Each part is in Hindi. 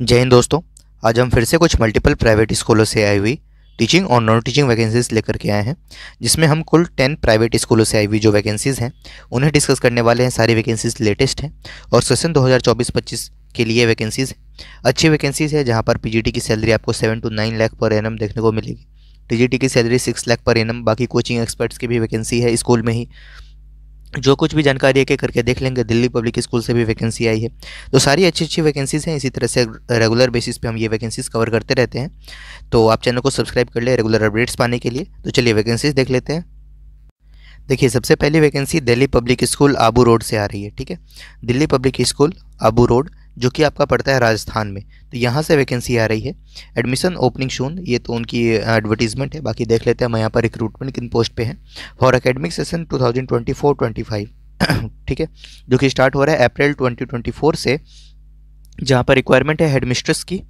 जय हिंद दोस्तों आज हम फिर से कुछ मल्टीपल प्राइवेट स्कूलों से आई हुई टीचिंग और नॉन टीचिंग वैकेंसीज लेकर के आए हैं जिसमें हम कुल टेन प्राइवेट स्कूलों से आई हुई जो वैकेंसीज़ हैं उन्हें डिस्कस करने वाले हैं सारी वैकेंसीज़ लेटेस्ट हैं और सेशन 2024-25 के लिए वैकेंसीज़ अच्छी वैकेंसीज़ है जहाँ पर पी की सैलरी आपको seven to nine lakh per N देखने को मिलेगी टी की salary six lakh per N बाकी कोचिंग एक्सपर्ट्स की भी वैकेंसी है स्कूल में ही जो कुछ भी जानकारी एक एक करके देख लेंगे दिल्ली पब्लिक स्कूल से भी वैकेंसी आई है तो सारी अच्छी अच्छी वैकेंसीज़ हैं इसी तरह से रेगुलर बेसिस पे हम ये वैकेंसीज़ कवर करते रहते हैं तो आप चैनल को सब्सक्राइब कर ले रेगुलर अपडेट्स पाने के लिए तो चलिए वैकेंसीज़ देख लेते हैं देखिए सबसे पहली vacancy Delhi public school Abu road से आ रही है ठीक है Delhi public school Abu road जो कि आपका पड़ता है राजस्थान में तो यहाँ से वैकेंसी आ रही है एडमिशन ओपनिंग शून ये तो उनकी एडवर्टीजमेंट है बाकी देख लेते हैं हम यहाँ पर रिक्रूटमेंट किन पोस्ट पे हैं फॉर एकेडमिक सेशन 2024-25 ठीक है जो कि स्टार्ट हो रहा है अप्रैल 2024 से जहाँ पर रिक्वायरमेंट है हेड की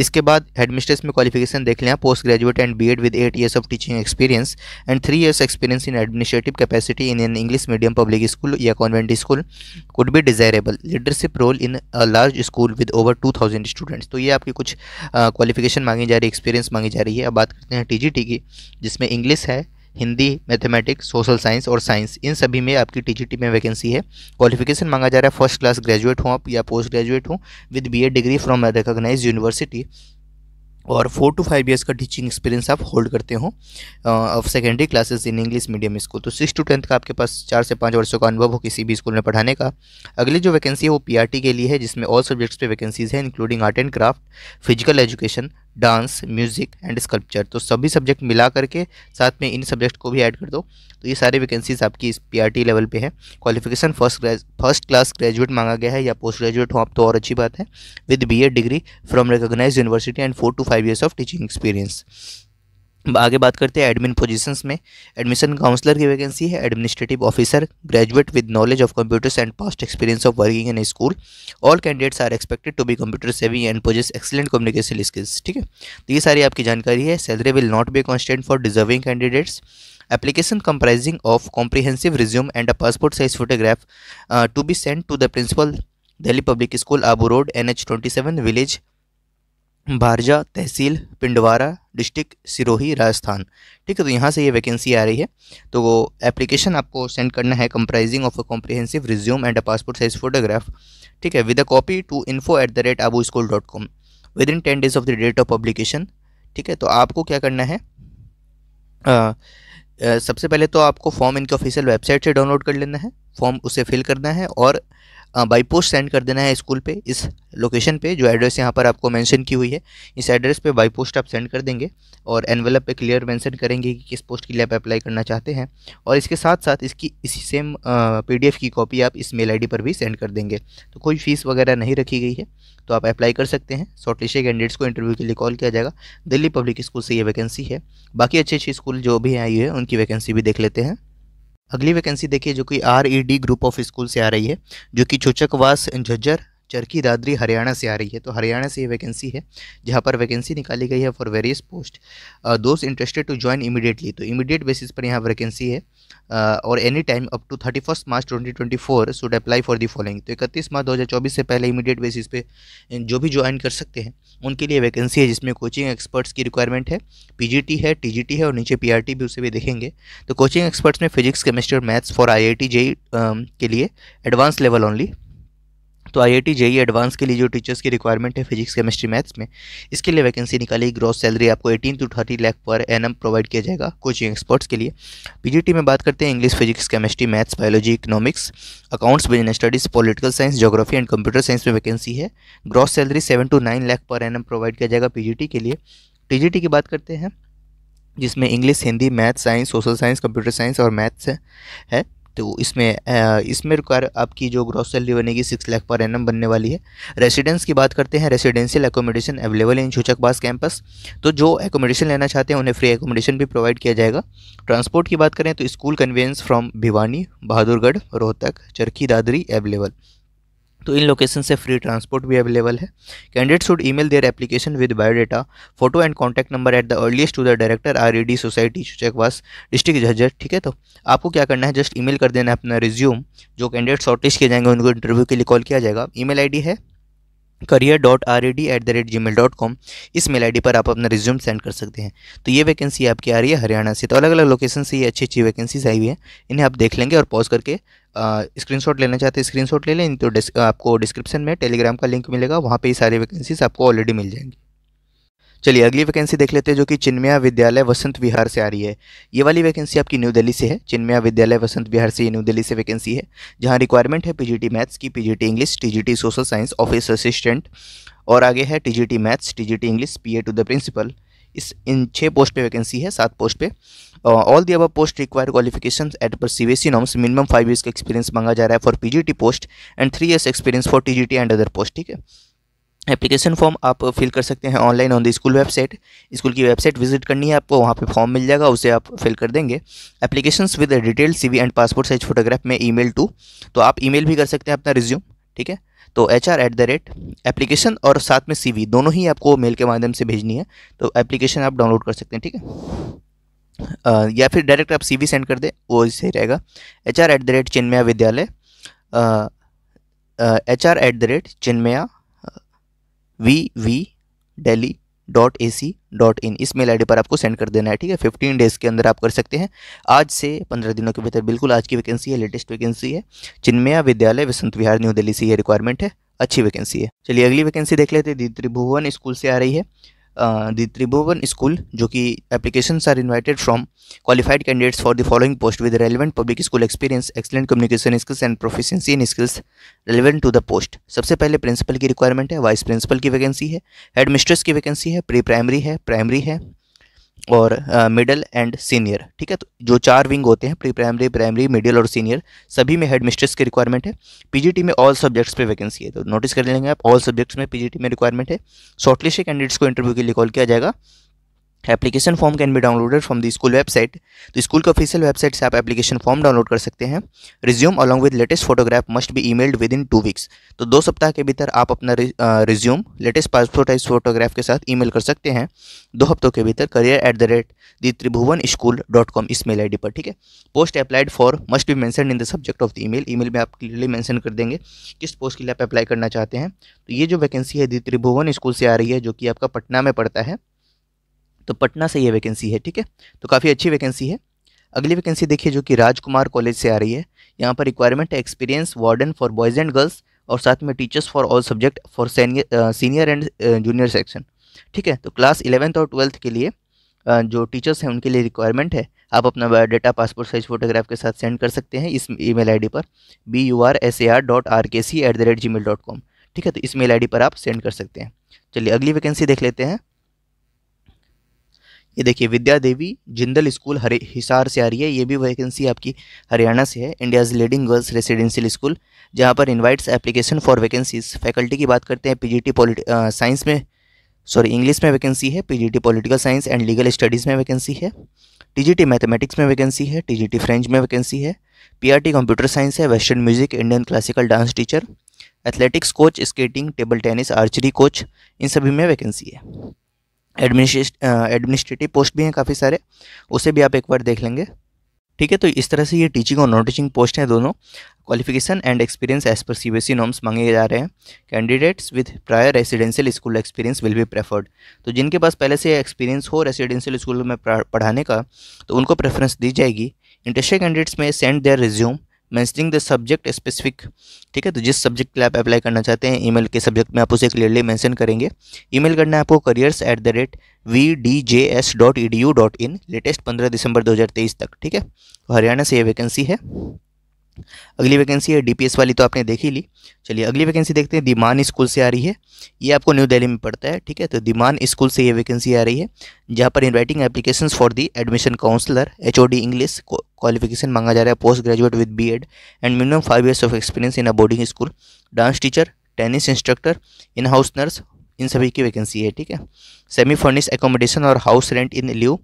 इसके बाद हेड में क्वालिफिकेशन देख लें post graduate and B Ed with eight years of teaching experience and three years experience in administrative capacity in an English medium public school या convent school could be desirable leadership role in a large school with over two thousand students तो ये आपकी कुछ क्वालिफिकेशन मांगी जा रही है एक्सपीरियंस मांगी जा रही है अब बात करते हैं टी की जिसमें इंग्लिश है हिंदी मैथमेटिक्स सोशल साइंस और साइंस इन सभी में आपकी टीजीटी में वैकेंसी है क्वालिफिकेशन मांगा जा रहा है फर्स्ट क्लास ग्रेजुएट हूँ आप या पोस्ट ग्रेजुएट हों with B degree from recognise university और फोर टू फाइव इयर्स का टीचिंग एक्सपीरियंस आप होल्ड करते हो of secondary classes in English medium school तो सिक्स टू टेंथ का आपके पास चार से पाँच वर्षों का अनुभव हो किसी भी स्कूल में पढ़ाने का अगली जो वैकेंसी है वो पीआरटी के लिए है जिसमें ऑल सब्जेक्ट्स पे वैकेंसीज़ हैं including art and craft physical education dance music and sculpture तो सभी सब्जेक्ट मिला करके साथ में इन सब्जेक्ट को भी ऐड कर दो तो ये सारे वैकेंसीज आपकी इस पीआरटी लेवल पे है qualification first first class graduate मांगा गया है या पोस्ट ग्रेजुएट हो आप तो और अच्छी बात है with B degree from recognise university and four to five years of teaching experience आगे बात करते हैं एडमिन पोजीशंस में एडमिशन काउंसलर की वैकेंसी है administrative officer graduate with knowledge of computers and past experience of working in school all candidates are expected to be computer saving and possess excellent communication skills ठीक है तो ये सारी आपकी जानकारी है salary will not be constant for deserving candidates comprising of of resume and a passport size photograph to be send to the principal Delhi public school Abu road N H twenty seven village Bharja tehsil Pindwara district Sirohi Rajasthan ठीक है तो यहाँ से ये वैकेंसी आ रही है तो वो एप्लीकेशन आपको सेंड करना है comprising of a comprehensive resume and a passport size photograph ठीक है with a copy to info at the rate Abu school dot com within ten days of the date of publication ठीक है तो आपको क्या करना है आ, सबसे पहले तो आपको फॉर्म इनके ऑफिशियल वेबसाइट से डाउनलोड कर लेना है फॉर्म उसे फिल करना है और बाई पोस्ट सेंड कर देना है स्कूल पे इस लोकेशन पे जो एड्रेस यहाँ पर आपको मेंशन की हुई है इस एड्रेस पे बाई पोस्ट आप सेंड कर देंगे और एनवेलप पे क्लियर मेंशन करेंगे कि किस पोस्ट के लिए आप अप्लाई करना चाहते हैं और इसके साथ साथ इसकी इसी सेम पीडीएफ की कॉपी आप इस मेल आईडी पर भी सेंड कर देंगे तो कोई फीस वगैरह नहीं रखी गई है तो आप अप्लाई कर सकते हैं शॉर्ट कैंडिडेट्स को इंटरव्यू के लिए कॉल किया जाएगा दिल्ली पब्लिक स्कूल से ये वैकेंसी है बाकी अच्छे अच्छे स्कूल जो भी आई है उनकी वैकेंसी भी देख लेते हैं अगली वैकेंसी देखिए जो कि R E D group of school से आ रही है जो कि चोचकवास झज्जर चरकी दादरी हरियाणा से आ रही है तो हरियाणा से ये वैकेंसी है जहाँ पर वैकेंसी निकाली गई है फॉर वेरियस पोस्ट दोस्त इंटरेस्टेड टू ज्वाइन इमीडिएटली तो इमीडिएट बेसिस पर यहाँ वैकेंसी है और any time up to thirty first March twenty twenty four should apply for the following तो इकतीस मार्च दो हज़ार चौबीस से पहले इमीडिएट बेसिस पे जो भी ज्वाइन कर सकते हैं उनके लिए वैकेंसी है जिसमें कोचिंग एक्सपर्ट्स की रिक्वायरमेंट है टी है टी है और नीचे टी भी उसे भी देखेंगे तो कोचिंग एक्सपर्ट्स में फिजिक्स केमिस्ट्री और मैथ्स फॉर आई आई के लिए एडवांस लेवल ओनली तो आई आई जेई एडवांस के लिए जो टीचर्स की रिक्वायरमेंट है फिजिक्स केमिस्ट्री मैथ्स में इसके लिए वैकेंसी निकाली ग्रॉस सैलरी आपको eighteen to thirty lakh per annum provide किया जाएगा कोचिंग एक्सपर्ट्स के लिए पीजीटी में बात करते हैं English physics chemistry maths biology economics accounts business studies political science geography and computer science में वैकेंसी है gross salary seven to nine lakh per annum provide किया जाएगा टी के लिए टी की बात करते हैं जिसमें English Hindi maths science social science computer science और मैथ्स है तो इसमें इसमें रिक्वायर आपकी जो ग्रॉस सैलरी बनेगी सिक्स लाख पर एन बनने वाली है रेसिडेंस की बात करते हैं रेसिडेंशियल एकोमोडेशन अवेलेबल है इन शूचकबास कैंपस तो जो एकोमोडेशन लेना चाहते हैं उन्हें फ्री एकोमोडेशन भी प्रोवाइड किया जाएगा ट्रांसपोर्ट की बात करें तो school convenience from Bhiwani Bahadurgarh Rohtak Charkhi Dadri available तो इन लोकेशन से फ्री ट्रांसपोर्ट भी अवेलेबल है candidate should email their application with biodata photo and contact number at the earliest to the director R E D society चेकवास डिस्ट्रिक्ट झज्जर ठीक है तो आपको क्या करना है जस्ट ईमेल कर देना है अपना रिज्यूम जो कैंडिडेट शॉर्टलिस्ट किए जाएंगे उनको इंटरव्यू के लिए कॉल किया जाएगा ईमेल आईडी है career dot R E D at the rate ji mail dot com इस मेल आई डी पर आप अपना रिज्यूम सेंड कर सकते हैं तो ये वैकेंसी आपकी आ रही है हरियाणा से तो अलग अलग लोकेशन से ये अच्छी अच्छी वैकेंसीज आई हुई हैं इन्हें आप देख लेंगे और पॉज करके स्क्रीन शॉट लेना चाहते हैं स्क्रीन शॉट ले लें तो डिस्क, आपको डिस्क्रिप्शन में टेलीग्राम का लिंक मिलेगा वहाँ पर ये सारी वैकेंसीज आपको ऑलरेडी मिल जाएंगी चलिए अगली वैकेंसी देख लेते हैं जो कि चिन्मया विद्यालय वसंत विहार से आ रही है ये वाली वैकेंसी आपकी न्यू दिल्ली से है चिन्मया विद्यालय वसंत विहार से ये न्यू दिल्ली से वैकेंसी है जहाँ रिक्वायरमेंट है पीजीटी मैथ्स की PGT English TGT social science office assistant और आगे है T maths T English P to the principal इस इन छः पोस्ट पे वैकेंसी है सात पोस्ट पे ऑल दी अब पोस्ट रिक्वायर क्वालिफिकेशन एट पर C B minimum five years का एक्सपीरियंस मांगा जा रहा है for PGT post and three years experience for TGT and other post ठीक है एप्लीकेशन फॉर्म आप फिल कर सकते हैं online on the school website school की वेबसाइट विजिट करनी है आपको वहाँ पे फॉर्म मिल जाएगा उसे आप फिल कर देंगे application with detail CV and passport size photograph में ईमेल टू तो आप ईमेल भी कर सकते हैं अपना रिज्यूम ठीक है तो H R at the rate application और साथ में सी वी दोनों ही आपको मेल के माध्यम से भेजनी है तो एप्लीकेशन आप डाउनलोड कर सकते हैं ठीक है आ, या फिर डायरेक्ट आप सीवी सेंड कर दें वो सही रहेगा H R at the rate Chinmaya Vidyalaya H R at the rate Chinmaya V V Delhi dot A C dot in इस मेल आई पर आपको सेंड कर देना है ठीक है फिफ्टीन डेज़ के अंदर आप कर सकते हैं आज से पंद्रह दिनों के भीतर बिल्कुल आज की वैकेंसी है लेटेस्ट वैकेंसी है चिन्मया विद्यालय वसंत विहार न्यू दिल्ली से ये रिक्वायरमेंट है अच्छी वैकेंसी है चलिए अगली वैकेंसी देख लेते हैं त्रिभुवन स्कूल से आ रही है दी त्रिभुवन स्कूल जो कि application are invited from qualified candidates for the following post with relevant public school experience excellent communication skills and proficiency in skills relevant to the post सबसे पहले प्रिंसिपल की रिक्वायरमेंट है वाइस प्रिंसिपल की वैकेंसी है हेड मिस्ट्रेस की वैकेंसी है प्री प्राइमरी है प्राइमरी है और मिडल एंड सीनियर ठीक है तो जो चार विंग होते हैं प्री प्राइमरी प्राइमरी मिडिल और सीनियर सभी में हेड मिस्ट्रेस की रिक्वायरमेंट है पीजीटी में ऑल सब्जेक्ट्स पे वैकेंसी है तो नोटिस कर लेंगे आप ऑल सब्जेक्ट्स में पीजीटी में रिक्वायरमेंट है शॉर्टलिस्ट कैंडिडेट्स को इंटरव्यू के लिए कॉल किया जाएगा application form can be downloaded from the school website तो स्कूल के ऑफिशियल वेबसाइट से आप एप्लीकेशन फॉर्म डाउनलोड कर सकते हैं resume along with latest photograph must be emailed within two weeks तो दो सप्ताह के भीतर आप अपना रिज्यूम लेटेस्ट पासपोर्ट फोटोग्राफ के साथ ईमेल कर सकते हैं दो हफ्तों के भीतर career at the rate the Tribhuvan school dot com इस मेल आई डी पर ठीक है post applied for must be mentioned in the subject of the email email में आप क्लियरली मैंसन कर देंगे किस पोस्ट के लिए आप अप्लाई करना चाहते हैं तो ये जो वैकेंसी है दी त्रिभुवन स्कूल से आ रही है जो कि आपका पटना में पड़ता है तो पटना से ये वैकेंसी है ठीक है तो काफ़ी अच्छी वैकेंसी है अगली वैकेंसी देखिए जो कि राजकुमार कॉलेज से आ रही है यहाँ पर रिक्वायरमेंट है experience warden for boys and girls और साथ में teachers for all subject for senior and junior section ठीक है तो क्लास इलेवेंथ और ट्वेल्थ के लिए जो टीचर्स हैं उनके लिए रिक्वायरमेंट है आप अपना बायोडाटा पासपोर्ट साइज फोटोग्राफ के साथ सेंड कर सकते हैं इस ईमेल आईडी पर B U R S A R dot R K C at the rate ji mail dot com ठीक है तो इस मेल आईडी पर आप सेंड कर सकते हैं चलिए अगली वैकेंसी देख लेते हैं ये देखिए विद्या देवी जिंदल स्कूल हरे हिसार से आ रही है ये भी वैकेंसी आपकी हरियाणा से है India's leading girls residential school जहाँ पर invites application for vacancies faculty की बात करते हैं पी पॉलिट साइंस में सॉरी इंग्लिश में वैकेंसी है PGT political science and legal studies में वैकेंसी है टीजीटी मैथमेटिक्स में वैकेंसी है टीजीटी फ्रेंच में वैकेंसी है पीआरटी कंप्यूटर साइंस है western music Indian classical dance teacher athletics coach skating table tennis archery coach इन सभी में वैकेंसी है एडमिनिस्ट्रेटिव पोस्ट भी हैं काफ़ी सारे उसे भी आप एक बार देख लेंगे ठीक है तो इस तरह से ये टीचिंग और नॉन टीचिंग पोस्ट हैं दोनों qualification and experience as per C B norms मांगे जा रहे हैं candidates with prior residential school experience will be preferred तो जिनके पास पहले से एक्सपीरियंस हो रेसिडेंशियल स्कूल में पढ़ाने का तो उनको प्रेफरेंस दी जाएगी interested candidates may send their resume mentioning the subject specific ठीक है तो जिस सब्जेक्ट के लिए आप अप्लाई करना चाहते हैं ईमेल के सब्जेक्ट में आप उसे क्लियरली मैंशन करेंगे ईमेल करना है आपको careers at the rate V D J S dot E D U dot in latest पंद्रह दिसंबर दो हज़ार तेईस तक ठीक है तो हरियाणा से ये वैकेंसी है अगली वैकेंसी है डीपीएस वाली तो आपने देख ही ली चलिए अगली वैकेंसी देखते हैं दिमान स्कूल से आ रही है ये आपको न्यू दिल्ली में पड़ता है ठीक है तो दिमान स्कूल से ये वैकेंसी आ रही है जहाँ पर inviting application for the admission counsellor एच इंग्लिश क्वालिफिकेशन मांगा जा रहा है post graduate with B Ed and minimum five years of experience in a boarding school dance teacher tennis instructor in house nurse इन सभी की वैकेंसी है ठीक है सेमी फर्निश एकोमोडेशन और house rent in lieu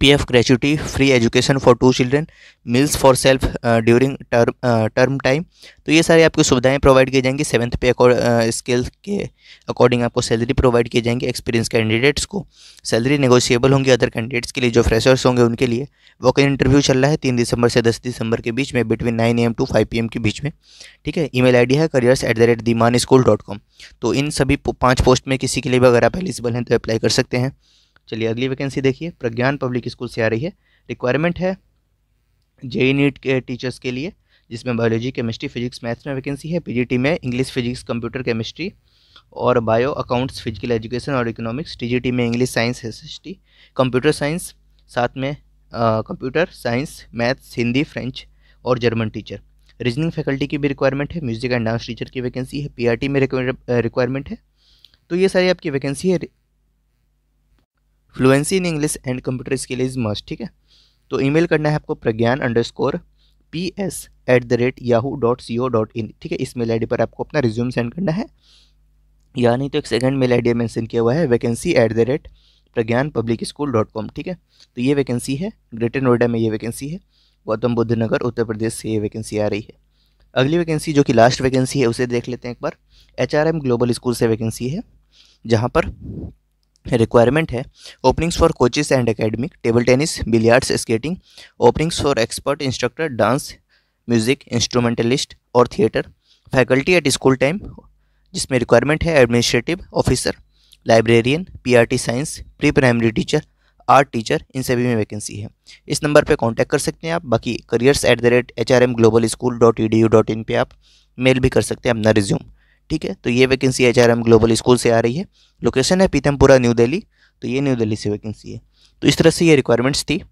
PF gratuity free education for two children meals for self during term term time तो ये सारी आपको सुविधाएं प्रोवाइड की जाएंगी सेवन्थ पे स्केल uh, के अकॉर्डिंग आपको सैलरी प्रोवाइड की जाएंगी एक्सपीरियंस कैंडिडेट्स को सैलरी नेगोशिएबल होंगी अदर कैंडिडेट्स के लिए जो फ्रेशर्स होंगे उनके लिए वो कहीं इंटरव्यू चल रहा है तीन दिसंबर से दस दिसंबर के बीच में between nine M to five P M के बीच में ठीक है ई मेल है careers at the rate Dhiman school dot com तो इन सभी पाँच पोस्ट में किसी के लिए भी अगर आप एलिजिबल हैं तो अप्लाई कर सकते हैं चलिए अगली वैकेंसी देखिए प्रज्ञान पब्लिक स्कूल से आ रही है रिक्वायरमेंट है जेई नीट e e के टीचर्स के लिए जिसमें बायोलॉजी केमिस्ट्री फिजिक्स मैथ्स में वैकेंसी है पीजीटी में इंग्लिश फिजिक्स कंप्यूटर केमिस्ट्री और बायो अकाउंट्स फिजिकल एजुकेशन और इकोनॉमिक्स टीजीटी में English science S computer science साथ में computer science maths Hindi French और जर्मन टीचर रीजनिंग फैकल्टी की भी रिक्वायरमेंट है म्यूजिक एंड डांस टीचर की वैकेंसी है पी में रिक्वायरमेंट है तो ये सारी आपकी वैकेंसी है fluency in English and computer skill is must ठीक है तो ईमेल करना है आपको Pragyan underscore P S at the rate Yahoo dot C O dot in ठीक है इस मेल आई पर आपको अपना रिज्यूम सेंड करना है या नहीं तो एक सेकेंड मेल आई डी मैंसन किया हुआ है vacancy at the rate Pragyan public school dot com ठीक है तो ये वैकेंसी है ग्रेटर नोएडा में ये वैकेंसी है गौतम बुद्ध नगर उत्तर प्रदेश से ये वैकेंसी आ रही है अगली वैकेंसी जो कि लास्ट वैकेंसी है उसे देख लेते हैं एक बार H R M global school से वैकेंसी है जहाँ पर रिक्वायरमेंट है openings for coaches and academic table tennis billiards skating openings for expert instructor dance music instrumentalist और theatre faculty at school time जिसमें रिक्वायरमेंट है administrative officer librarian PRT science pre primary teacher art teacher इन सभी में वैकेंसी है इस नंबर पर कॉन्टैक्ट कर सकते हैं आप बाकी careers at the rate H R M global school dot E D U dot in पर आप मेल भी कर सकते हैं अपना रिज्यूम ठीक है तो ये vacancy H R M global school से आ रही है लोकेशन है पीतमपुरा न्यू दिल्ली तो ये न्यू दिल्ली से वैकेंसी है तो इस तरह से ये रिक्वायरमेंट्स थी